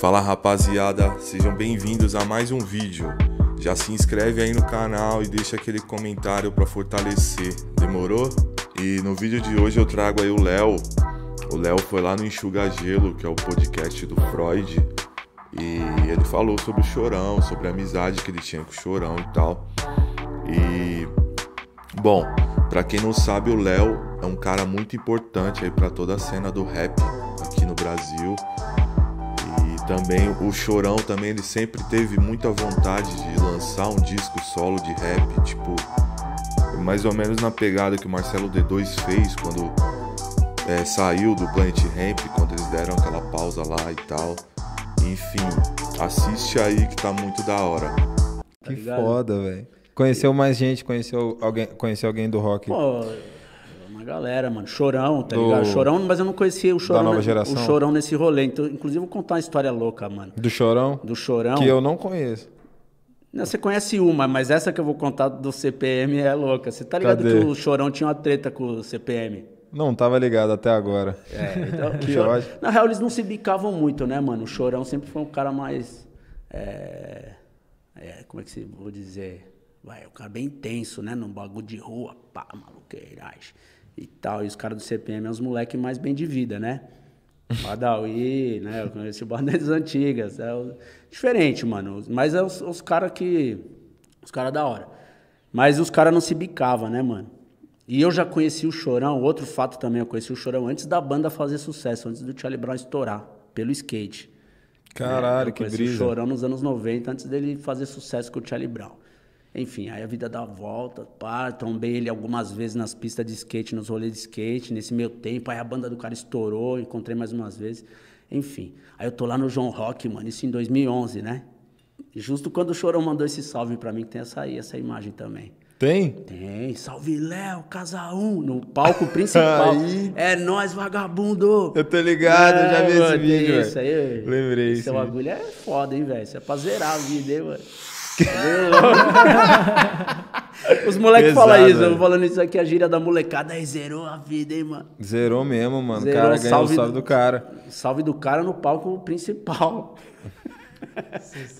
Fala rapaziada, sejam bem-vindos a mais um vídeo. Já se inscreve aí no canal e deixa aquele comentário para fortalecer, demorou? E no vídeo de hoje eu trago aí o Léo. O Léo foi lá no Enxuga Gelo, que é o podcast do Freud, e ele falou sobre o Chorão, sobre a amizade que ele tinha com o Chorão e tal. E bom, para quem não sabe, o Léo é um cara muito importante aí para toda a cena do rap aqui no Brasil também o Chorão também ele sempre teve muita vontade de lançar um disco solo de rap, tipo mais ou menos na pegada que o Marcelo D2 fez quando é, saiu do Planet Ramp, quando eles deram aquela pausa lá e tal. Enfim, assiste aí que tá muito da hora. Que tá foda, velho. Conheceu mais gente, conheceu alguém, conheceu alguém do rock. Pô, uma galera, mano. Chorão, tá do... ligado? Chorão, mas eu não conhecia o Chorão. Da nova geração. O Chorão nesse rolê. Então, inclusive, vou contar uma história louca, mano. Do Chorão? Do Chorão. Que eu não conheço. Não, você conhece uma, mas essa que eu vou contar do CPM é louca. Você tá ligado Cadê? que o Chorão tinha uma treta com o CPM? Não tava ligado até agora. É, então, que Chorão... ótimo. Na real, eles não se bicavam muito, né, mano? O Chorão sempre foi um cara mais. É... É, como é que se vou dizer? Vai, o cara bem intenso, né? Num bagulho de rua, pá, maluqueiragem e tal. E os caras do CPM é os moleques mais bem de vida, né? Badawi, né? Eu conheci o Badawi das antigas. É o... Diferente, mano. Mas é os, os caras que. Os caras da hora. Mas os caras não se bicavam, né, mano? E eu já conheci o Chorão, outro fato também, eu conheci o Chorão antes da banda fazer sucesso, antes do Charlie Brown estourar, pelo skate. Caralho, né? que brisa. Eu conheci o Chorão nos anos 90, antes dele fazer sucesso com o Charlie Brown. Enfim, aí a vida dá uma volta, pá, também ele algumas vezes nas pistas de skate, nos rolês de skate, nesse meio tempo, aí a banda do cara estourou, encontrei mais umas vezes, enfim. Aí eu tô lá no João Rock, mano, isso em 2011, né? Justo quando o Chorão mandou esse salve para mim, que tem essa aí, essa imagem também. Tem? Tem. Salve Léo, Casa 1, no palco principal. é nós, vagabundo! Eu tô ligado, é, eu já vi é, mano, esse vídeo. Isso aí, Lembrei. Esse bagulho é foda, hein, velho? Isso é pra zerar a vida, hein, mano? Os moleques falam isso, eu falando isso aqui, a gíria da molecada aí zerou a vida, hein, mano. Zerou mesmo, mano. Zerou, ganhou salve, salve do, cara. Salve do cara no palco principal.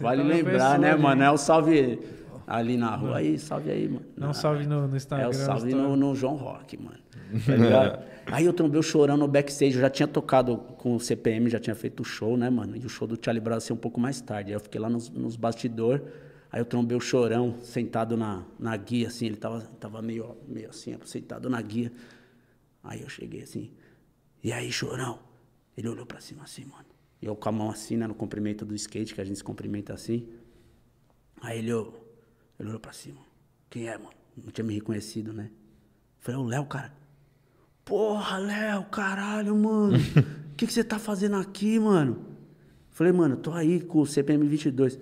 vale lembrar, né, pessoa, né, ali. mano? É o salve ali na rua aí, salve aí, mano. Não, salve no, no, Instagram. É o salve no, no João Rock, mano. Tá aí eu trombei chorando no backstage, eu já tinha tocado com o CPM, já tinha feito o show, né, mano? E o show do Charlie Brown ia assim, ser um pouco mais tarde. Aí eu fiquei lá nos, nos bastidores. Aí eu trombei o chorão sentado na, na guia, assim, ele tava, tava meio, meio assim, sentado na guia. Aí eu cheguei assim, e aí, chorão? Ele olhou pra cima assim, mano. E eu com a mão assim, né, no cumprimento do skate, que a gente se cumprimenta assim. Aí ele, ele olhou pra cima. Quem é, mano? Não tinha me reconhecido, né? falei, é o Léo, cara. Porra, Léo, caralho, mano. O que, que você tá fazendo aqui, mano? falei, mano, tô aí com o CPM 22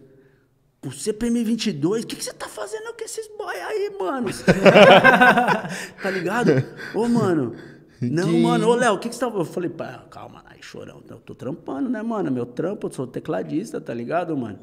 o CPM22, é o que, que você tá fazendo com esses boy aí, mano? tá ligado? Ô, mano. Não, que... mano, ô Léo, o que, que você tá. Eu falei, pá, calma aí, chorão. Eu tô trampando, né, mano? Meu trampo, eu sou tecladista, tá ligado, mano?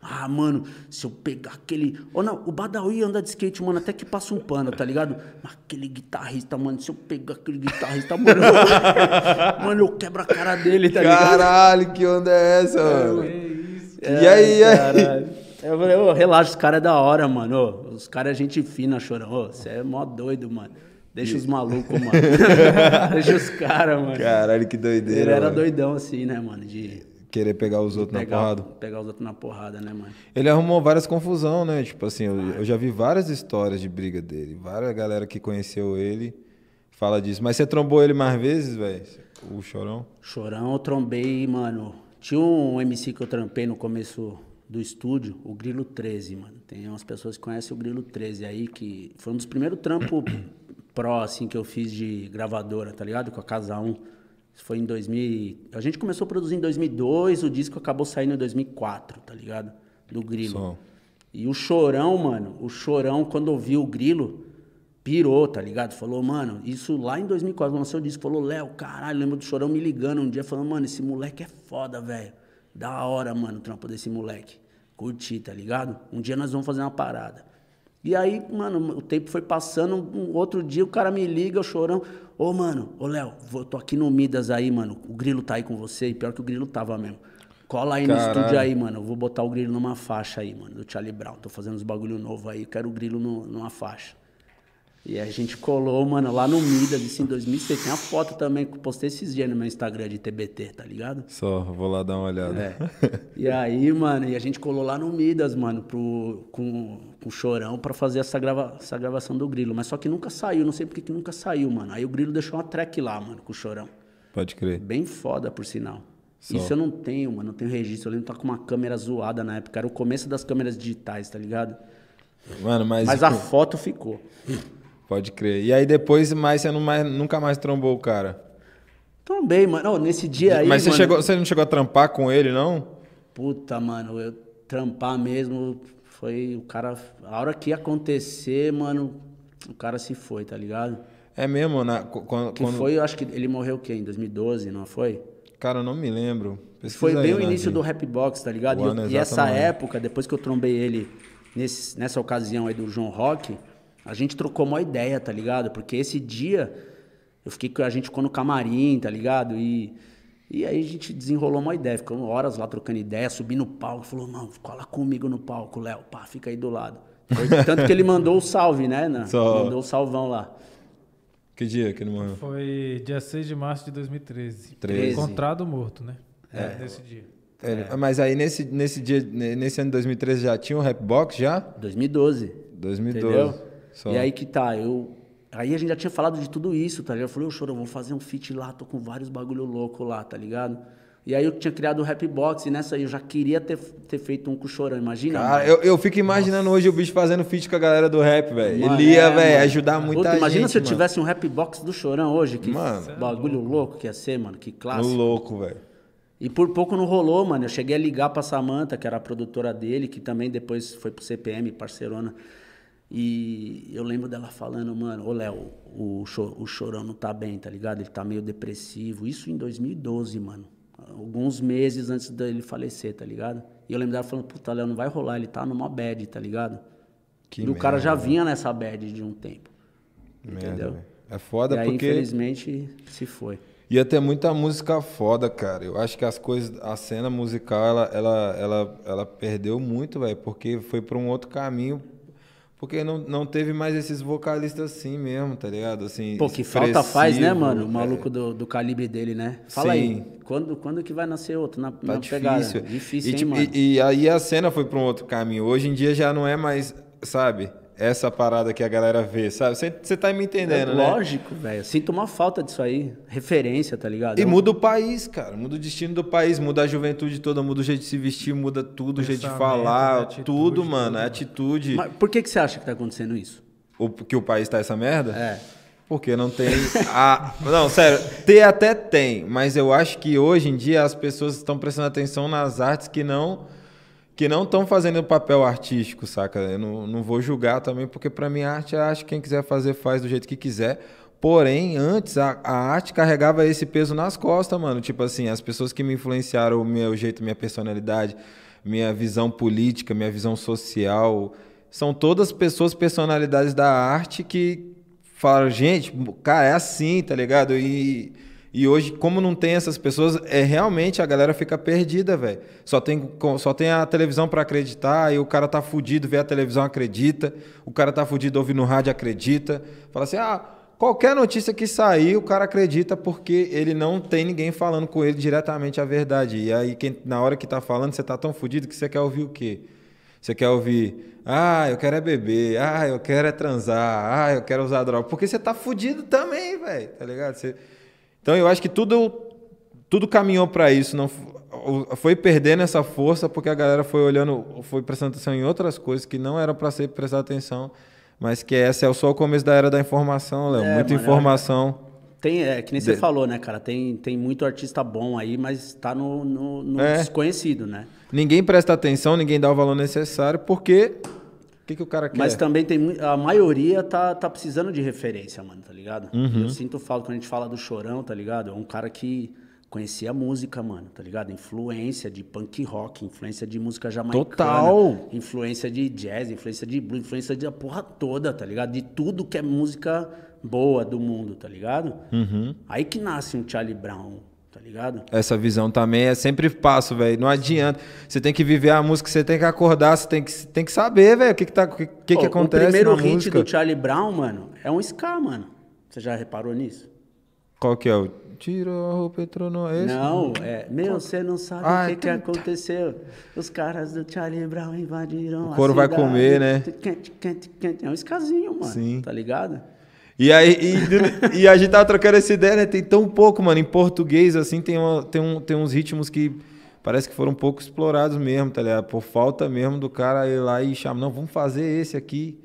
Ah, mano, se eu pegar aquele. oh, não, o Badawi anda de skate, mano, até que passa um pano, tá ligado? Mas aquele guitarrista, mano, se eu pegar aquele guitarrista, mano. Eu... mano, eu quebro a cara dele, tá ligado? Caralho, que onda é essa, é, mano? É, é isso. E aí, e aí? Eu falei, ô, relaxa, os caras é da hora, mano. os caras é gente fina, chorão. você é mó doido, mano. Deixa os malucos, mano. Deixa os caras, mano. Caralho, que doideira. Ele era mano. doidão assim, né, mano? De querer pegar os outros na porrada. Pegar os outros na porrada, né, mano? Ele arrumou várias confusão, né? Tipo assim, eu, eu, já vi várias histórias de briga dele. Várias galera que conheceu ele fala disso. Mas você trombou ele mais vezes, velho? O Chorão? Chorão eu trombei, mano. Tinha um MC que eu trampei no começo do estúdio, o Grilo 13, mano. Tem umas pessoas que conhecem o Grilo 13 aí, que foi um dos primeiros trampos pró, assim, que eu fiz de gravadora, tá ligado? Com a Casa 1. Isso foi em 2000... A gente começou a produzir em 2002, o disco acabou saindo em 2004, tá ligado? Do Grilo. Som. E o Chorão, mano, o Chorão, quando ouviu o Grilo, pirou, tá ligado? Falou, mano, isso lá em 2004, lançou o disco, falou, Léo, caralho, lembro do Chorão me ligando um dia, falando, mano, esse moleque é foda, velho. Da hora, mano, o trampo desse moleque. Curti, tá ligado? Um dia nós vamos fazer uma parada. E aí, mano, o tempo foi passando. Um outro dia o cara me liga, eu chorão. Ô, mano, ô Léo, tô aqui no Midas aí, mano. O grilo tá aí com você. E pior que o grilo tava mesmo. Cola aí Caralho. no estúdio aí, mano. Eu vou botar o grilo numa faixa aí, mano, do Charlie Brown. Tô fazendo uns bagulho novo aí, quero o grilo no, numa faixa. E a gente colou, mano, lá no Midas, isso em 2006. Tem uma foto também que eu postei esses dias no meu Instagram de TBT, tá ligado? Só, vou lá dar uma olhada. É. E aí, mano, e a gente colou lá no Midas, mano, pro, com, com o Chorão pra fazer essa, grava, essa gravação do Grilo. Mas só que nunca saiu, não sei por que nunca saiu, mano. Aí o Grilo deixou uma track lá, mano, com o Chorão. Pode crer. Bem foda, por sinal. Só. Isso eu não tenho, mano, não tenho registro. Eu lembro que tá com uma câmera zoada na época. Era o começo das câmeras digitais, tá ligado? Mano, mas... Mas a tipo foto ficou. Pode crer. E aí depois, mais você não mais, nunca mais trombou o cara? Também mano. Oh, nesse dia aí. Mas você, mano... chegou, você não chegou a trampar com ele, não? Puta, mano, eu trampar mesmo. Foi o cara. A hora que ia acontecer, mano, o cara se foi, tá ligado? É mesmo? Na, né? quando, que quando... foi, eu acho que ele morreu o quê? Em 2012, não foi? Cara, eu não me lembro. Pesquisa foi bem aí, o início né? do Rap Box, tá ligado? e, eu, e essa época, depois que eu trombei ele nesse, nessa ocasião aí do João Rock, a gente trocou uma ideia, tá ligado? Porque esse dia eu fiquei com a gente ficou no camarim, tá ligado? E, e aí a gente desenrolou uma ideia, ficou horas lá trocando ideia, subi no palco, falou, mano, cola comigo no palco, Léo, pá, fica aí do lado. Tanto que ele mandou o salve, né? Na, Só... Mandou o salvão lá. Que dia que ele morreu? Foi dia 6 de março de 2013. 13. Encontrado morto, né? É. Nesse dia. É. é. Mas aí nesse, nesse dia, nesse ano de 2013 já tinha o um Rapbox já? 2012. 2012. Entendeu? Só. E aí que tá, eu. Aí a gente já tinha falado de tudo isso, tá ligado? Eu falei, ô choro, eu vou fazer um feat lá, tô com vários bagulho louco lá, tá ligado? E aí eu tinha criado o Rap Box e nessa aí eu já queria ter, ter feito um com o Chorão, imagina? Cara, eu, eu fico imaginando Nossa. hoje o bicho fazendo feat com a galera do rap, velho. Ele ia, é, velho, ajudar muita Outra, gente. Imagina se eu tivesse um Rap Box do Chorão hoje, que mano, bagulho louco. louco que ia ser, mano, que clássico. Louco, velho. E por pouco não rolou, mano. Eu cheguei a ligar pra Samanta, que era a produtora dele, que também depois foi pro CPM, parceirona. E eu lembro dela falando, mano, ô Léo, o, o chorão não tá bem, tá ligado? Ele tá meio depressivo. Isso em 2012, mano. Alguns meses antes dele falecer, tá ligado? E eu lembro dela falando, puta, Léo, não vai rolar, ele tá numa bad, tá ligado? Que e merda. o cara já vinha nessa bad de um tempo. entendeu? É foda e aí, porque. Infelizmente, se foi. E até muita música foda, cara. Eu acho que as coisas, a cena musical, ela, ela, ela, ela perdeu muito, velho, porque foi para um outro caminho porque não, não teve mais esses vocalistas assim mesmo, tá ligado? Assim, Pô, que falta faz, né, mano? O é. maluco é. do, do calibre dele, né? Fala Sim. aí, quando, quando que vai nascer outro na, tá na difícil. pegada? Difícil, e, hein, tipo, mano? E, e aí a cena foi pra um outro caminho. Hoje em dia já não é mais, sabe? essa parada que a galera vê, sabe? Você tá me entendendo, é, né? Lógico, velho. Sinto uma falta disso aí. Referência, tá ligado? E Eu... muda o país, cara. Muda o destino do país, muda a juventude toda, muda o jeito de se vestir, muda tudo, o jeito de falar, atitude, tudo, mano. Tudo. A é atitude. Mas por que, que você acha que tá acontecendo isso? O, que o país tá essa merda? É. Porque não tem. A... Não, sério, ter até tem, mas eu acho que hoje em dia as pessoas estão prestando atenção nas artes que não que não estão fazendo o papel artístico, saca? Eu não, não vou julgar também, porque para mim a arte, é acho que quem quiser fazer, faz do jeito que quiser. Porém, antes a, a, arte carregava esse peso nas costas, mano. Tipo assim, as pessoas que me influenciaram o meu jeito, minha personalidade, minha visão política, minha visão social, são todas pessoas, personalidades da arte que falaram, gente, cara, é assim, tá ligado? E e hoje, como não tem essas pessoas, é realmente a galera fica perdida, velho. Só tem, só tem a televisão para acreditar, e o cara tá fudido, vê a televisão, acredita. O cara tá fudido, ouve no rádio, acredita. Fala assim, ah, qualquer notícia que sair, o cara acredita porque ele não tem ninguém falando com ele diretamente a verdade. E aí, quem, na hora que tá falando, você tá tão fudido que você quer ouvir o quê? Você quer ouvir, ah, eu quero é beber, ah, eu quero é transar, ah, eu quero usar droga. Porque você tá fudido também, velho, tá ligado? Você... Então eu acho que tudo, tudo caminhou para isso. Não, foi perdendo essa força porque a galera foi olhando, foi prestando atenção em outras coisas que não eram para ser prestar atenção, mas que essa é só o começo da era da informação, Léo. É, Muita mano, é informação. É... Tem, é que nem você de... falou, né, cara? Tem, tem muito artista bom aí, mas está no, no, no é. desconhecido, né? Ninguém presta atenção, ninguém dá o valor necessário, porque que, que o cara quer? Mas também tem a maioria tá, tá precisando de referência, mano, tá ligado? Uhum. Eu sinto falta quando a gente fala do Chorão, tá ligado? É um cara que conhecia música, mano, tá ligado? Influência de punk rock, influência de música jamaicana. Total! Influência de jazz, influência de blues, influência a porra toda, tá ligado? De tudo que é música boa do mundo, tá ligado? Uhum. Aí que nasce um Charlie Brown, tá ligado? Essa visão também é sempre passo, velho. Não adianta. Você tem que viver a música, você tem que acordar, você tem que, tem que saber, velho, o que, que, tá, que, que, que acontece. O primeiro hit música. do Charlie Brown, mano, é um ska, mano. Você já reparou nisso? Qual que é o. Tirou a roupa, e tronou esse. Não, é. Meu, você não sabe ah, o que, que então tá. aconteceu. Os caras do Charlie Brown invadiram o cidade. O couro vai comer, né? É um escasinho, mano. Sim. Tá ligado? E aí, e, e, a gente tava trocando essa ideia, né? Tem tão pouco, mano. Em português, assim, tem, uma, tem, um, tem uns ritmos que parece que foram um pouco explorados mesmo, tá ligado? Por falta mesmo do cara ir lá e chamar, não, vamos fazer esse aqui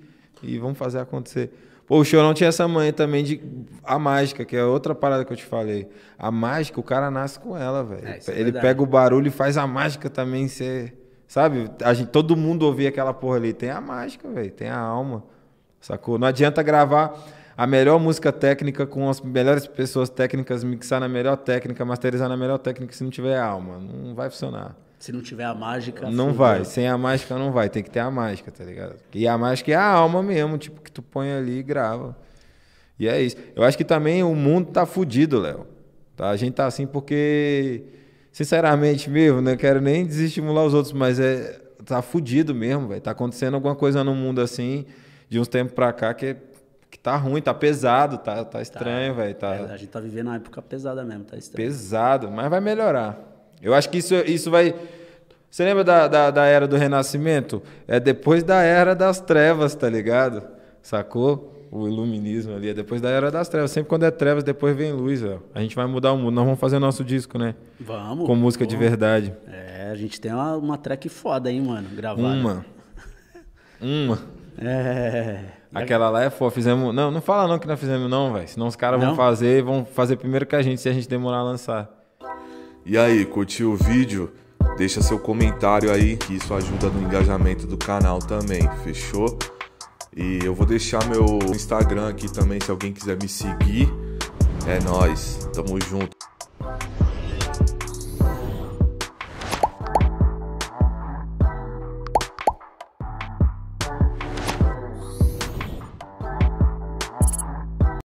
e vamos fazer acontecer. Pô, o Chorão tinha essa mãe também de a mágica, que é outra parada que eu te falei. A mágica, o cara nasce com ela, velho. É, é Ele é pega o barulho e faz a mágica também ser, sabe? A gente, todo mundo ouvia aquela porra ali, tem a mágica, velho, tem a alma. Sacou? Não adianta gravar a melhor música técnica com as melhores pessoas técnicas, mixar na melhor técnica, masterizar na melhor técnica, se não tiver alma, não vai funcionar. Se não tiver a mágica. Não vai, sem a mágica não vai, tem que ter a mágica, tá ligado? E a mágica é a alma mesmo, tipo, que tu põe ali e grava. E é isso. Eu acho que também o mundo tá fudido, Léo. Tá? A gente tá assim porque, sinceramente mesmo, não né? quero nem desestimular os outros, mas é tá fudido mesmo, velho. Tá acontecendo alguma coisa no mundo assim, de uns tempos pra cá, que é que tá ruim, tá pesado, tá, tá, tá. estranho, tá, velho. Tá... É, a gente tá vivendo uma época pesada mesmo, tá estranho. Pesado, mas vai melhorar. Eu acho que isso, isso vai. Você lembra da, da, da era do renascimento? É depois da era das trevas, tá ligado? Sacou? o iluminismo ali, é depois da era das trevas. Sempre quando é trevas, depois vem luz, velho. A gente vai mudar o mundo. Nós vamos fazer nosso disco, né? Vamos. Com música de verdade. É, a gente tem uma, uma track foda, hein, mano, gravada. Uma. uma. É. Aquela lá é fofa Fizemos. Não, não fala não que nós fizemos, não, velho. Senão os caras vão fazer vão fazer primeiro que a gente se a gente demorar a lançar. E aí, curtiu o vídeo? Deixa seu comentário aí, que isso ajuda no engajamento do canal também, fechou? E eu vou deixar meu Instagram aqui também, se alguém quiser me seguir. É nós, tamo junto.